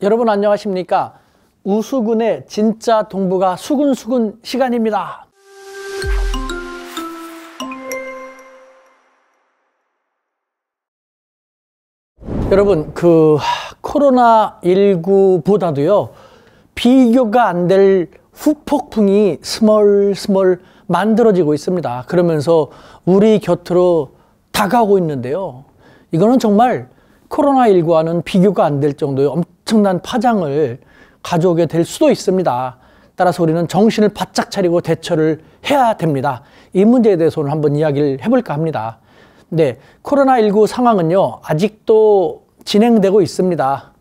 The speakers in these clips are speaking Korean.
여러분 안녕하십니까? 우수군의 진짜 동부가 수근수근 시간입니다. 여러분 그 코로나19보다도요. 비교가 안 될 후폭풍이 스멀스멀 만들어지고 있습니다. 그러면서 우리 곁으로 다가오고 있는데요. 이거는 정말 코로나19와는 비교가 안 될 정도의 엄청난 파장을 가져오게 될 수도 있습니다. 따라서 우리는 정신을 바짝 차리고 대처를 해야 됩니다. 이 문제에 대해서 오늘 한번 이야기를 해볼까 합니다. 네, 코로나19 상황은요, 아직도 진행되고 있습니다.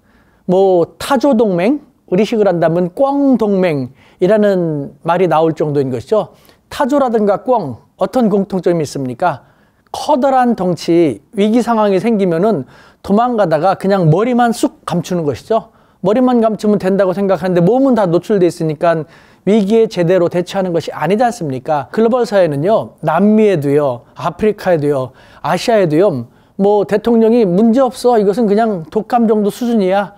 뭐, 타조동맹, 우리식을 한다면 꽝동맹이라는 말이 나올 정도인 것이죠. 타조라든가 꽝, 어떤 공통점이 있습니까? 커다란 덩치 위기 상황이 생기면은 도망가다가 그냥 머리만 쑥 감추는 것이죠. 머리만 감추면 된다고 생각하는데 몸은 다 노출돼 있으니까 위기에 제대로 대처하는 것이 아니지 않습니까? 글로벌 사회는요, 남미에도요, 아프리카에도요, 아시아에도요, 뭐 대통령이 문제 없어. 이것은 그냥 독감 정도 수준이야.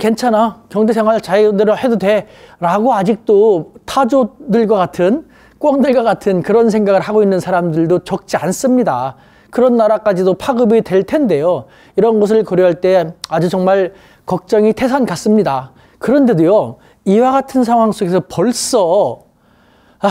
괜찮아. 경제생활 자유대로 해도 돼. 라고 아직도 타조들과 같은 꽝들과 같은 그런 생각을 하고 있는 사람들도 적지 않습니다. 그런 나라까지도 파급이 될 텐데요. 이런 것을 고려할 때 아주 정말 걱정이 태산 같습니다. 그런데도요, 이와 같은 상황 속에서 벌써, 아,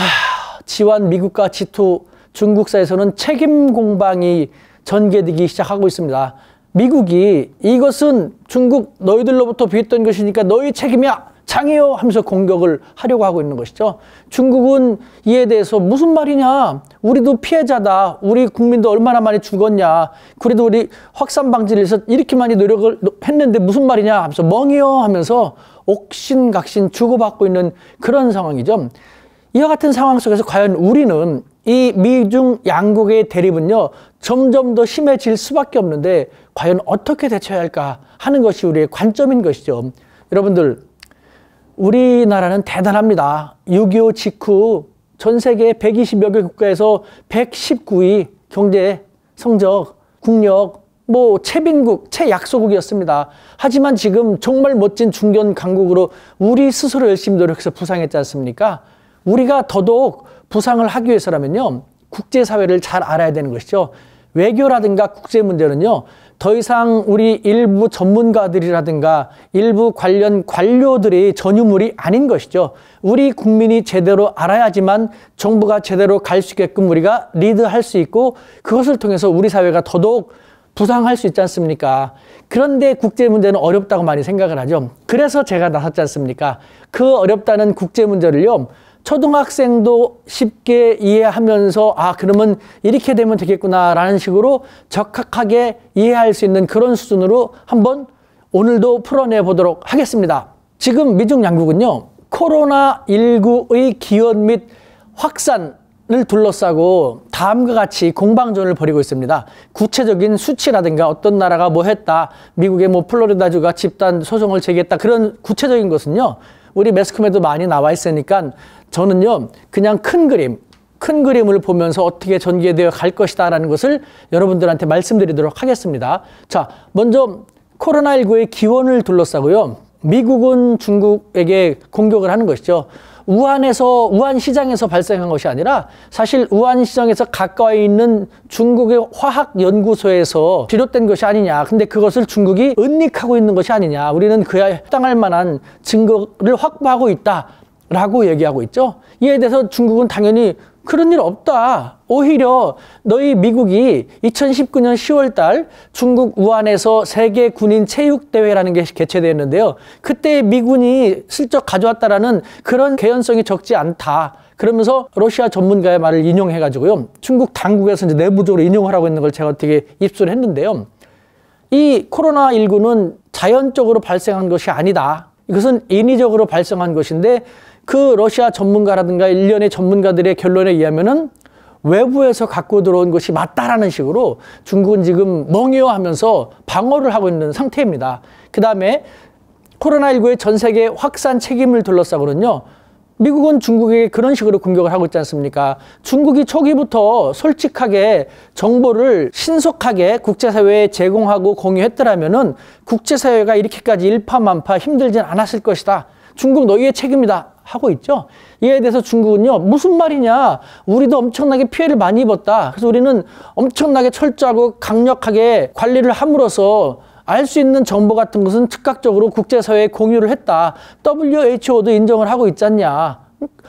지환 미국과 지2 중국사에서는 책임 공방이 전개되기 시작하고 있습니다. 미국이 이것은 중국 너희들로부터 비했던 것이니까 너희 책임이야! 장애요 하면서 공격을 하려고 하고 있는 것이죠. 중국은 이에 대해서 무슨 말이냐. 우리도 피해자다. 우리 국민도 얼마나 많이 죽었냐. 그래도 우리 확산 방지를 위해서 이렇게 많이 노력을 했는데 무슨 말이냐 하면서 멍이요 하면서 옥신각신 주고받고 있는 그런 상황이죠. 이와 같은 상황 속에서 과연 우리는 이 미중 양국의 대립은요 점점 더 심해질 수밖에 없는데 과연 어떻게 대처해야 할까 하는 것이 우리의 관점인 것이죠. 여러분들 우리나라는 대단합니다. 6.25 직후 전 세계 120여 개 국가에서 119위 경제 성적, 국력, 뭐 최빈국, 최약소국이었습니다. 하지만 지금 정말 멋진 중견 강국으로 우리 스스로 열심히 노력해서 부상했지 않습니까? 우리가 더더욱 부상을 하기 위해서라면요. 국제사회를 잘 알아야 되는 것이죠. 외교라든가 국제 문제는요. 더 이상 우리 일부 전문가들이라든가 일부 관련 관료들의 전유물이 아닌 것이죠. 우리 국민이 제대로 알아야지만 정부가 제대로 갈 수 있게끔 우리가 리드할 수 있고 그것을 통해서 우리 사회가 더더욱 부상할 수 있지 않습니까? 그런데 국제 문제는 어렵다고 많이 생각을 하죠. 그래서 제가 나섰지 않습니까? 그 어렵다는 국제 문제를요. 초등학생도 쉽게 이해하면서 아 그러면 이렇게 되면 되겠구나라는 식으로 적합하게 이해할 수 있는 그런 수준으로 한번 오늘도 풀어내 보도록 하겠습니다. 지금 미중 양국은요. 코로나19의 기원 및 확산을 둘러싸고 다음과 같이 공방전을 벌이고 있습니다. 구체적인 수치라든가 어떤 나라가 뭐 했다, 미국의 뭐 플로리다주가 집단 소송을 제기했다 그런 구체적인 것은요. 우리 매스컴에도 많이 나와 있으니까 저는요 그냥 큰 그림 큰 그림을 보면서 어떻게 전개되어 갈 것이다 라는 것을 여러분들한테 말씀드리도록 하겠습니다. 자 먼저 코로나19의 기원을 둘러싸고요. 미국은 중국에게 공격을 하는 것이죠. 우한에서 우한 시장에서 발생한 것이 아니라 사실 우한 시장에서 가까이 있는 중국의 화학 연구소에서 비롯된 것이 아니냐. 근데 그것을 중국이 은닉하고 있는 것이 아니냐. 우리는 그에 해당할 만한 증거를 확보하고 있다. 라고 얘기하고 있죠. 이에 대해서 중국은 당연히 그런 일 없다. 오히려 너희 미국이 2019년 10월 달 중국 우한에서 세계 군인 체육 대회라는 게 개최되었는데요. 그때 미군이 슬쩍 가져왔다라는 그런 개연성이 적지 않다. 그러면서 러시아 전문가의 말을 인용해 가지고요. 중국 당국에서 이제 내부적으로 인용하라고 했는 걸 제가 어떻게 입수를 했는데요. 이 코로나 19는 자연적으로 발생한 것이 아니다. 이것은 인위적으로 발생한 것인데 그 러시아 전문가라든가 일련의 전문가들의 결론에 의하면은 외부에서 갖고 들어온 것이 맞다라는 식으로 중국은 지금 멍해요 하면서 방어를 하고 있는 상태입니다. 그 다음에 코로나19의 전 세계 확산 책임을 둘러싸고는요. 미국은 중국에게 그런 식으로 공격을 하고 있지 않습니까? 중국이 초기부터 솔직하게 정보를 신속하게 국제사회에 제공하고 공유했더라면은 국제사회가 이렇게까지 일파만파 힘들진 않았을 것이다. 중국 너희의 책임이다. 하고 있죠. 이에 대해서 중국은요. 무슨 말이냐. 우리도 엄청나게 피해를 많이 입었다. 그래서 우리는 엄청나게 철저하고 강력하게 관리를 함으로써 알 수 있는 정보 같은 것은 즉각적으로 국제사회에 공유를 했다. WHO도 인정을 하고 있잖냐.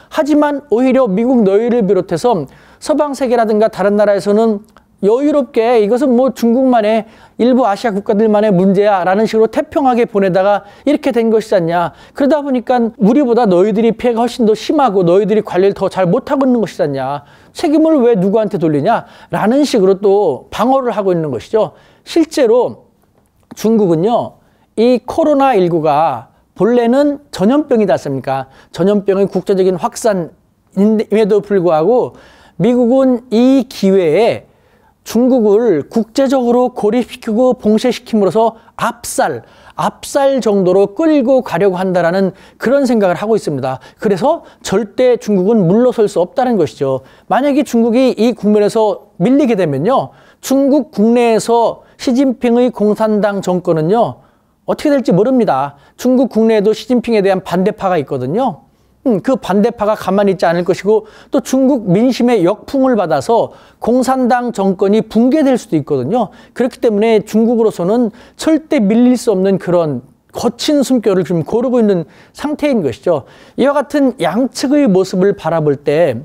하지만 오히려 미국 너희를 비롯해서 서방 세계라든가 다른 나라에서는 여유롭게 이것은 뭐 중국만의 일부 아시아 국가들만의 문제야 라는 식으로 태평하게 보내다가 이렇게 된 것이지 않냐. 그러다 보니까 우리보다 너희들이 피해가 훨씬 더 심하고 너희들이 관리를 더 잘 못하고 있는 것이지 않냐. 책임을 왜 누구한테 돌리냐 라는 식으로 또 방어를 하고 있는 것이죠. 실제로 중국은요. 이 코로나19가 본래는 전염병이지 않습니까? 전염병의 국제적인 확산임에도 불구하고 미국은 이 기회에 중국을 국제적으로 고립시키고 봉쇄시킴으로써 압살, 압살 정도로 끌고 가려고 한다라는 그런 생각을 하고 있습니다. 그래서 절대 중국은 물러설 수 없다는 것이죠. 만약에 중국이 이 국면에서 밀리게 되면요. 중국 국내에서 시진핑의 공산당 정권은요. 어떻게 될지 모릅니다. 중국 국내에도 시진핑에 대한 반대파가 있거든요. 음, 그 반대파가 가만히 있지 않을 것이고 또 중국 민심의 역풍을 받아서 공산당 정권이 붕괴될 수도 있거든요. 그렇기 때문에 중국으로서는 절대 밀릴 수 없는 그런 거친 숨결을 지금 고르고 있는 상태인 것이죠. 이와 같은 양측의 모습을 바라볼 때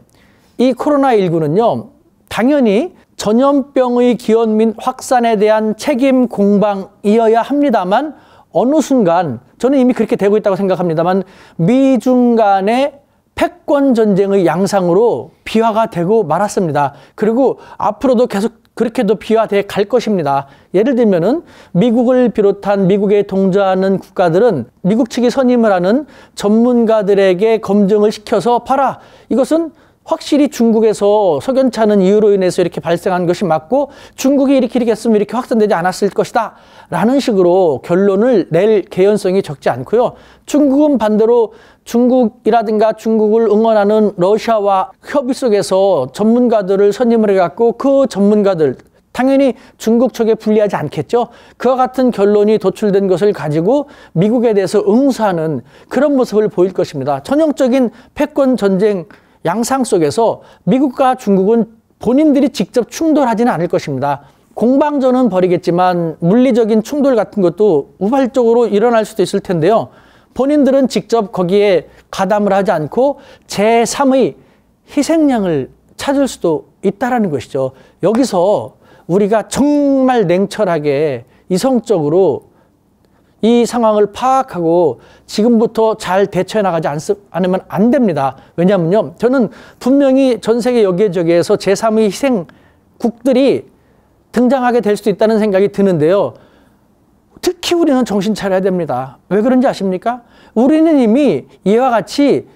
이 코로나19는요, 당연히 전염병의 기원민 확산에 대한 책임 공방이어야 합니다만 어느 순간 저는 이미 그렇게 되고 있다고 생각합니다만 미중 간의 패권 전쟁의 양상으로 비화가 되고 말았습니다. 그리고 앞으로도 계속 그렇게도 비화돼 갈 것입니다. 예를 들면은 미국을 비롯한 미국에 동조하는 국가들은 미국 측이 선임을 하는 전문가들에게 검증을 시켜서 봐라. 이것은 확실히 중국에서 석연차는 이유로 인해서 이렇게 발생한 것이 맞고 중국이 이렇게 이렇게 했으면 이렇게 확산되지 않았을 것이다. 라는 식으로 결론을 낼 개연성이 적지 않고요. 중국은 반대로 중국이라든가 중국을 응원하는 러시아와 협의 속에서 전문가들을 선임을 해갖고 그 전문가들, 당연히 중국 쪽에 불리하지 않겠죠. 그와 같은 결론이 도출된 것을 가지고 미국에 대해서 응수하는 그런 모습을 보일 것입니다. 전형적인 패권 전쟁 양상 속에서 미국과 중국은 본인들이 직접 충돌하지는 않을 것입니다. 공방전은 벌이겠지만 물리적인 충돌 같은 것도 우발적으로 일어날 수도 있을 텐데요. 본인들은 직접 거기에 가담을 하지 않고 제3의 희생양을 찾을 수도 있다라는 것이죠. 여기서 우리가 정말 냉철하게 이성적으로 이 상황을 파악하고 지금부터 잘 대처해 나가지 않, 으면안 됩니다. 왜냐면요. 저는 분명히 전 세계 여기저기에서 제3의 희생국들이 등장하게 될 수도 있다는 생각이 드는데요. 특히 우리는 정신 차려야 됩니다. 왜 그런지 아십니까? 우리는 이미 이와 같이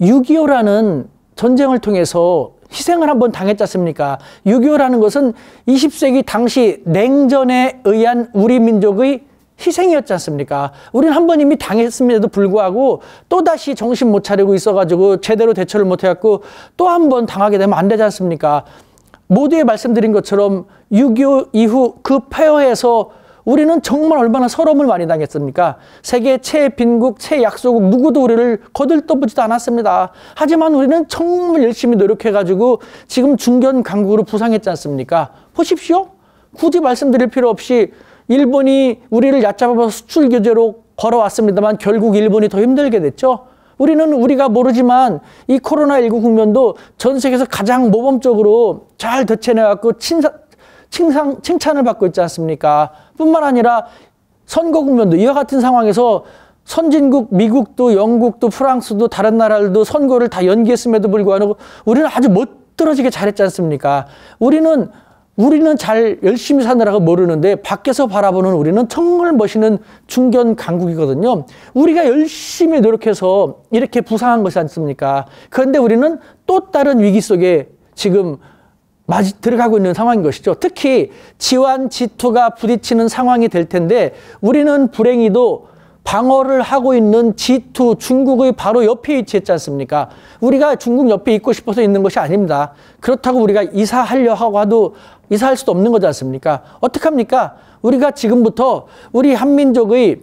6.25라는 전쟁을 통해서 희생을 한번 당했지 않습니까? 6.25라는 것은 20세기 당시 냉전에 의한 우리 민족의 희생이었지 않습니까? 우리는 한 번 이미 당했음에도 불구하고 또다시 정신 못 차리고 있어가지고 제대로 대처를 못 해갖고 또 한 번 당하게 되면 안 되지 않습니까? 모두에 말씀드린 것처럼 6.25 이후 그 폐허에서 우리는 정말 얼마나 서러움을 많이 당했습니까? 세계 최빈국, 최약소국 누구도 우리를 거들떠보지도 않았습니다. 하지만 우리는 정말 열심히 노력해가지고 지금 중견 강국으로 부상했지 않습니까? 보십시오. 굳이 말씀드릴 필요 없이 일본이 우리를 얕잡아서 수출 규제로 걸어왔습니다만 결국 일본이 더 힘들게 됐죠. 우리는 우리가 모르지만 이 코로나19 국면도 전 세계에서 가장 모범적으로 잘 대체내갖고 칭사 칭상, 칭찬을 받고 있지 않습니까? 뿐만 아니라 선거 국면도 이와 같은 상황에서 선진국 미국도 영국도 프랑스도 다른 나라들도 선거를 다 연기했음에도 불구하고 우리는 아주 멋들어지게 잘했지 않습니까? 우리는 우리는 잘 열심히 사느라고 모르는데 밖에서 바라보는 우리는 정말 멋있는 중견 강국이거든요. 우리가 열심히 노력해서 이렇게 부상한 것이 않습니까? 그런데 우리는 또 다른 위기 속에 지금 맞이 들어가고 있는 상황인 것이죠. 특히 지완, 지투가 부딪히는 상황이 될 텐데 우리는 불행히도 방어를 하고 있는 G2 중국의 바로 옆에 위치했지 않습니까? 우리가 중국 옆에 있고 싶어서 있는 것이 아닙니다. 그렇다고 우리가 이사하려 하고 하도 이사할 수도 없는 거지 않습니까? 어떡합니까? 우리가 지금부터 우리 한민족의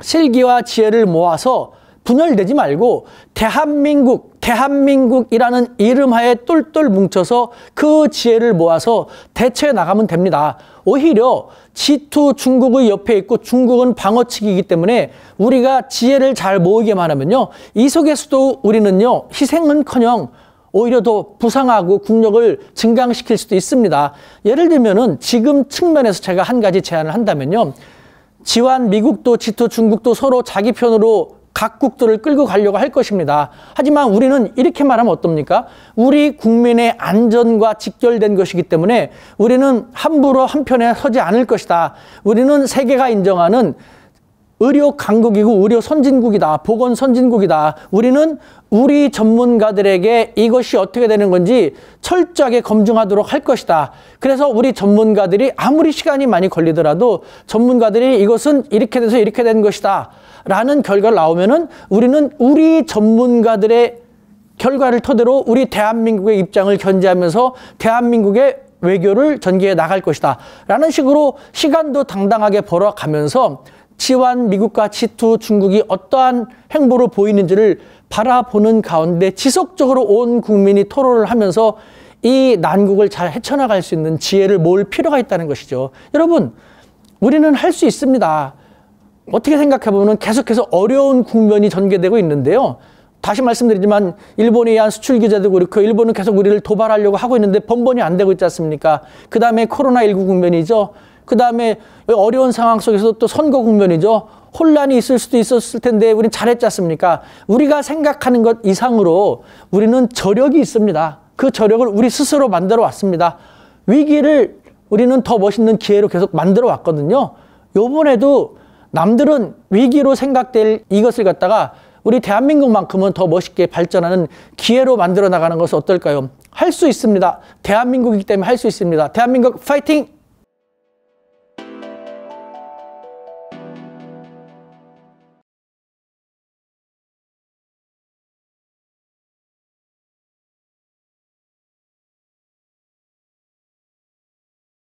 실기와 지혜를 모아서 분열되지 말고 대한민국, 대한민국이라는 이름하에 똘똘 뭉쳐서 그 지혜를 모아서 대처해 나가면 됩니다. 오히려 G2 중국의 옆에 있고 중국은 방어측이기 때문에 우리가 지혜를 잘 모으기만 하면요. 이 속에서도 우리는요. 희생은커녕 오히려 더 부상하고 국력을 증강시킬 수도 있습니다. 예를 들면은 지금 측면에서 제가 한 가지 제안을 한다면요. 지환 미국도 지토 중국도 서로 자기 편으로 각국들을 끌고 가려고 할 것입니다. 하지만 우리는 이렇게 말하면 어떻습니까? 우리 국민의 안전과 직결된 것이기 때문에 우리는 함부로 한편에 서지 않을 것이다. 우리는 세계가 인정하는 의료 강국이고 의료 선진국이다. 보건 선진국이다. 우리는 우리 전문가들에게 이것이 어떻게 되는 건지 철저하게 검증하도록 할 것이다. 그래서 우리 전문가들이 아무리 시간이 많이 걸리더라도 전문가들이 이것은 이렇게 돼서 이렇게 된 것이다. 라는 결과를 나오면은 우리는 우리 전문가들의 결과를 토대로 우리 대한민국의 입장을 견지하면서 대한민국의 외교를 전개해 나갈 것이다. 라는 식으로 시간도 당당하게 벌어가면서 치완 미국과 치투 중국이 어떠한 행보를 보이는지를 바라보는 가운데 지속적으로 온 국민이 토론을 하면서 이 난국을 잘 헤쳐나갈 수 있는 지혜를 모을 필요가 있다는 것이죠. 여러분, 우리는 할 수 있습니다. 어떻게 생각해보면 계속해서 어려운 국면이 전개되고 있는데요. 다시 말씀드리지만 일본에 의한 수출 규제도 그렇고 일본은 계속 우리를 도발하려고 하고 있는데 번번이 안 되고 있지 않습니까? 그 다음에 코로나19 국면이죠. 그 다음에 어려운 상황 속에서 또 선거 국면이죠. 혼란이 있을 수도 있었을 텐데 우린 잘했지 않습니까? 우리가 생각하는 것 이상으로 우리는 저력이 있습니다. 그 저력을 우리 스스로 만들어 왔습니다. 위기를 우리는 더 멋있는 기회로 계속 만들어 왔거든요. 요번에도 남들은 위기로 생각될 이것을 갖다가 우리 대한민국만큼은 더 멋있게 발전하는 기회로 만들어 나가는 것은 어떨까요? 할 수 있습니다. 대한민국이기 때문에 할 수 있습니다. 대한민국 파이팅!